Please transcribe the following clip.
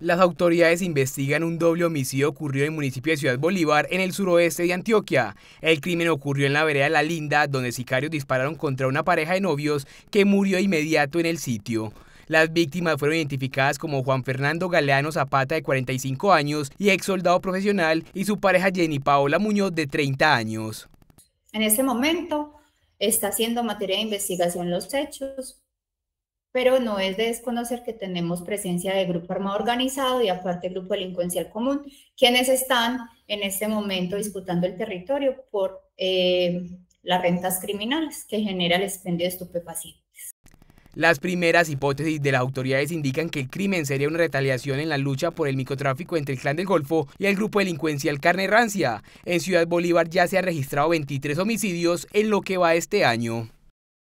Las autoridades investigan un doble homicidio ocurrido en el municipio de Ciudad Bolívar, en el suroeste de Antioquia. El crimen ocurrió en la vereda La Linda, donde sicarios dispararon contra una pareja de novios que murió inmediato en el sitio. Las víctimas fueron identificadas como Juan Fernando Galeano Zapata, de 45 años, y ex soldado profesional, y su pareja Jenny Paola Muñoz, de 30 años. En este momento está haciendo materia de investigación los hechos, pero no es de desconocer que tenemos presencia de grupo armado organizado y aparte grupo delincuencial común, quienes están en este momento disputando el territorio por eh, las rentas criminales que genera el expendio de estupefacientes. Las primeras hipótesis de las autoridades indican que el crimen sería una retaliación en la lucha por el microtráfico entre el Clan del Golfo y el grupo delincuencial Carne Rancia. En Ciudad Bolívar ya se han registrado 23 homicidios en lo que va este año.